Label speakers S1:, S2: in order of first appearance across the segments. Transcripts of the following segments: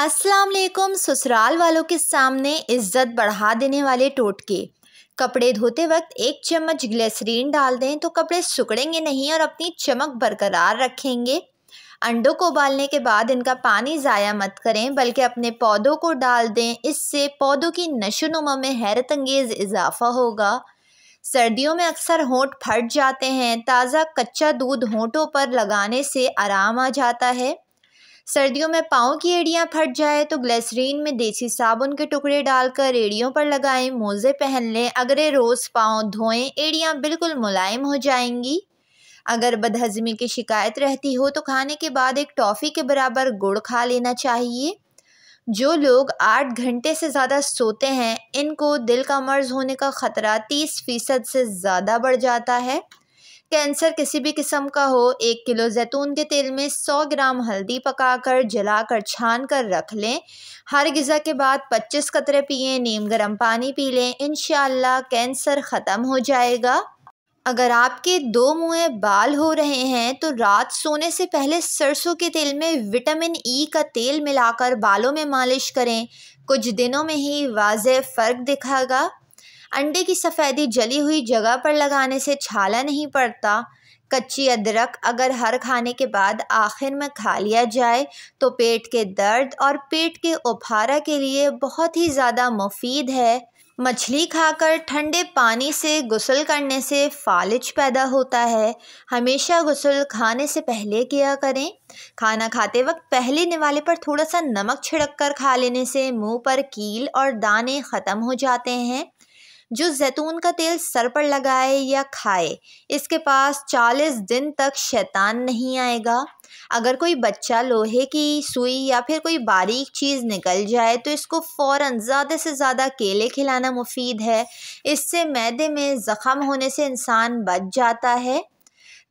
S1: अस्सलाम वालेकुम ससुराल वालों के सामने इज्जत बढ़ा देने वाले टोटके कपड़े धोते वक्त एक चम्मच ग्लिसरीन डाल दें तो कपड़े सुकड़ेंगे नहीं और अपनी चमक बरकरार रखेंगे अंडों को उबालने के बाद इनका पानी ज़ाया मत करें बल्कि अपने पौधों को डाल दें इससे पौधों की नशोनुमा में हैरत अंगेज़ इजाफा होगा सर्दियों में अक्सर होंठ फट जाते हैं ताज़ा कच्चा दूध होंठों पर लगाने से आराम आ जाता है सर्दियों में पाँव की एड़ियाँ फट जाए तो ग्लेसरीन में देसी साबुन के टुकड़े डालकर एड़ियों पर लगाएं मोज़े पहन लें अगर रोज़ पाँव धोएं एड़ियाँ बिल्कुल मुलायम हो जाएंगी अगर बदहजमी की शिकायत रहती हो तो खाने के बाद एक टॉफ़ी के बराबर गुड़ खा लेना चाहिए जो लोग आठ घंटे से ज़्यादा सोते हैं इनको दिल का मर्ज़ होने का ख़तरा तीस फ़ीसद से ज़्यादा बढ़ जाता है कैंसर किसी भी किस्म का हो एक किलो जैतून के तेल में सौ ग्राम हल्दी पकाकर जलाकर छान कर रख लें हर गज़ा के बाद पच्चीस कतरे पिए नीम गर्म पानी पी लें इन कैंसर ख़त्म हो जाएगा अगर आपके दो मुँह बाल हो रहे हैं तो रात सोने से पहले सरसों के तेल में विटामिन ई e का तेल मिलाकर बालों में मालिश करें कुछ दिनों में ही वाज फ़र्क दिखाएगा अंडे की सफ़ेदी जली हुई जगह पर लगाने से छाला नहीं पड़ता कच्ची अदरक अगर हर खाने के बाद आखिर में खा लिया जाए तो पेट के दर्द और पेट के उपहारा के लिए बहुत ही ज़्यादा मुफीद है मछली खाकर ठंडे पानी से गुसल करने से फालिज पैदा होता है हमेशा गुसल खाने से पहले किया करें खाना खाते वक्त पहले निवाले पर थोड़ा सा नमक छिड़क कर खा लेने से मुंह पर कील और दाने ख़त्म हो जाते हैं जो जैतून का तेल सर पर लगाए या खाए इसके पास चालीस दिन तक शैतान नहीं आएगा अगर कोई बच्चा लोहे की सुई या फिर कोई बारीक चीज़ निकल जाए तो इसको फ़ौर ज़्यादा से ज़्यादा केले खिलाना मुफीद है इससे मैदे में ज़ख़म होने से इंसान बच जाता है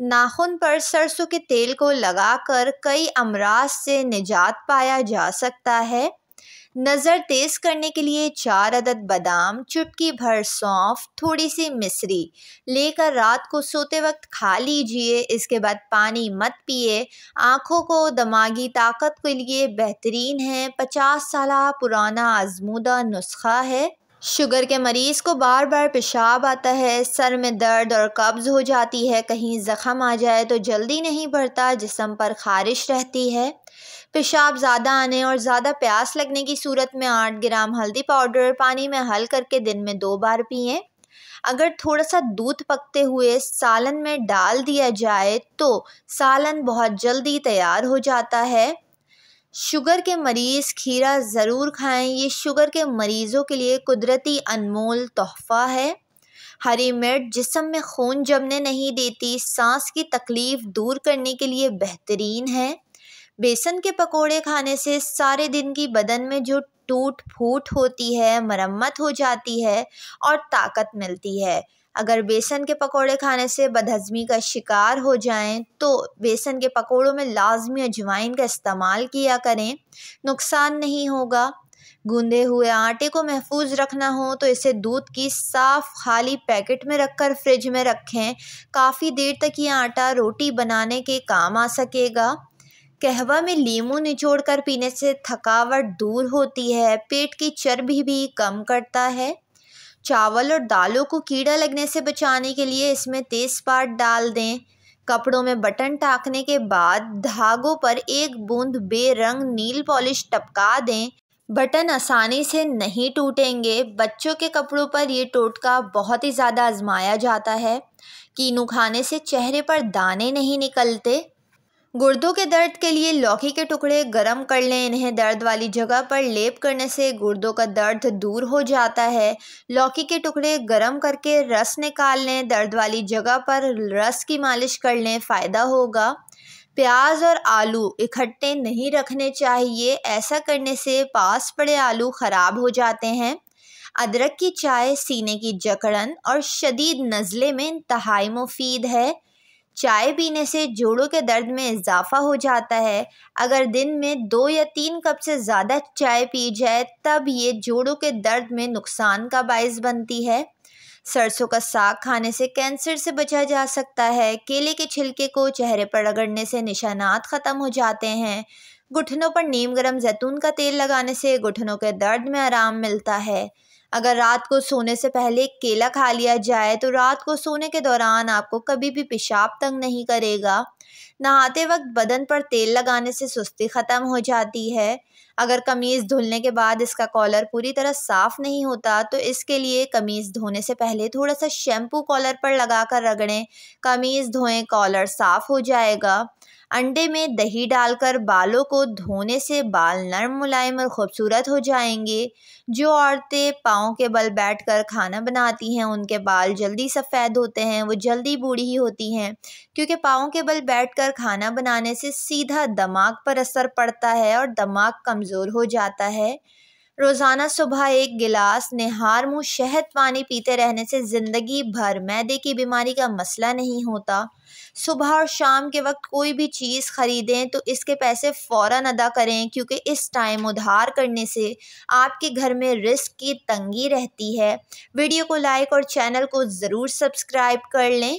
S1: नाखून पर सरसों के तेल को लगाकर कई अमराज से निजात पाया जा सकता है नज़र तेज़ करने के लिए चार अदद बादाम चुटकी भर सौंफ थोड़ी सी मिसरी लेकर रात को सोते वक्त खा लीजिए इसके बाद पानी मत पिए आँखों को दिमागी ताकत के लिए बेहतरीन है पचास साल पुराना आजमूदा नुस्खा है शुगर के मरीज़ को बार बार पेशाब आता है सर में दर्द और कब्ज़ हो जाती है कहीं ज़ख़म आ जाए तो जल्दी नहीं भरता जिसम पर खारिश रहती है पेशाब ज़्यादा आने और ज़्यादा प्यास लगने की सूरत में आठ ग्राम हल्दी पाउडर पानी में हल करके दिन में दो बार पिए अगर थोड़ा सा दूध पकते हुए सालन में डाल दिया जाए तो सालन बहुत जल्दी तैयार हो जाता है शुगर के मरीज़ खीरा ज़रूर खाएं ये शुगर के मरीज़ों के लिए कुदरती अनमोल तोहफ़ा है हरी मिर्च जिसम में खून जमने नहीं देती सांस की तकलीफ़ दूर करने के लिए बेहतरीन है बेसन के पकोड़े खाने से सारे दिन की बदन में जो टूट फूट होती है मरम्मत हो जाती है और ताकत मिलती है अगर बेसन के पकोड़े खाने से बदहजमी का शिकार हो जाएं तो बेसन के पकोड़ों में लाजमी अजवाइन का इस्तेमाल किया करें नुकसान नहीं होगा गूंधे हुए आटे को महफूज रखना हो तो इसे दूध की साफ़ खाली पैकेट में रखकर फ्रिज में रखें काफ़ी देर तक ये आटा रोटी बनाने के काम आ सकेगा कहवा में लीमू निचोड़ कर पीने से थकावट दूर होती है पेट की चर्बी भी कम करता है चावल और दालों को कीड़ा लगने से बचाने के लिए इसमें तेज पात डाल दें कपड़ों में बटन टाकने के बाद धागों पर एक बूंद बेरंग नील पॉलिश टपका दें बटन आसानी से नहीं टूटेंगे बच्चों के कपड़ों पर ये टोटका बहुत ही ज़्यादा आजमाया जाता है कीनू खाने से चेहरे पर दाने नहीं निकलते गुर्दों के दर्द के लिए लौकी के टुकड़े गर्म कर लें इन्हें दर्द वाली जगह पर लेप करने से गुर्दों का दर्द दूर हो जाता है लौकी के टुकड़े गर्म करके रस निकाल लें दर्द वाली जगह पर रस की मालिश कर लें फ़ायदा होगा प्याज और आलू इकट्ठे नहीं रखने चाहिए ऐसा करने से पास पड़े आलू ख़राब हो जाते हैं अदरक की चाय सीने की जकड़न और शदीद नज़ले में इंतहाई मुफीद है चाय पीने से जोड़ों के दर्द में इजाफ़ा हो जाता है अगर दिन में दो या तीन कप से ज़्यादा चाय पी जाए तब ये जोड़ों के दर्द में नुकसान का बायस बनती है सरसों का साग खाने से कैंसर से बचा जा सकता है केले के छिलके को चेहरे पर रगड़ने से निशानात ख़त्म हो जाते हैं घुटनों पर नीम गर्म जैतून का तेल लगाने से घुटनों के दर्द में आराम मिलता है अगर रात को सोने से पहले केला खा लिया जाए तो रात को सोने के दौरान आपको कभी भी पेशाब तंग नहीं करेगा नहाते वक्त बदन पर तेल लगाने से सुस्ती ख़त्म हो जाती है अगर कमीज़ धुलने के बाद इसका कॉलर पूरी तरह साफ़ नहीं होता तो इसके लिए कमीज़ धोने से पहले थोड़ा सा शैम्पू कॉलर पर लगाकर रगड़ें कमीज़ धोएं कॉलर साफ़ हो जाएगा अंडे में दही डालकर बालों को धोने से बाल नरम मुलायम और ख़ूबसूरत हो जाएंगे जो औरतें पाँव के बल बैठकर खाना बनाती हैं उनके बाल जल्दी सफ़ेद होते हैं वो जल्दी बूढ़ी ही होती हैं क्योंकि पाँव के बल बैठकर खाना बनाने से सीधा दिमाग पर असर पड़ता है और दिमाग कमज़ोर हो जाता है रोज़ाना सुबह एक गिलास निहार मुँह शहद पानी पीते रहने से ज़िंदगी भर मैदे की बीमारी का मसला नहीं होता सुबह और शाम के वक्त कोई भी चीज़ ख़रीदें तो इसके पैसे फ़ौर अदा करें क्योंकि इस टाइम उधार करने से आपके घर में रिस्क की तंगी रहती है वीडियो को लाइक और चैनल को ज़रूर सब्सक्राइब कर लें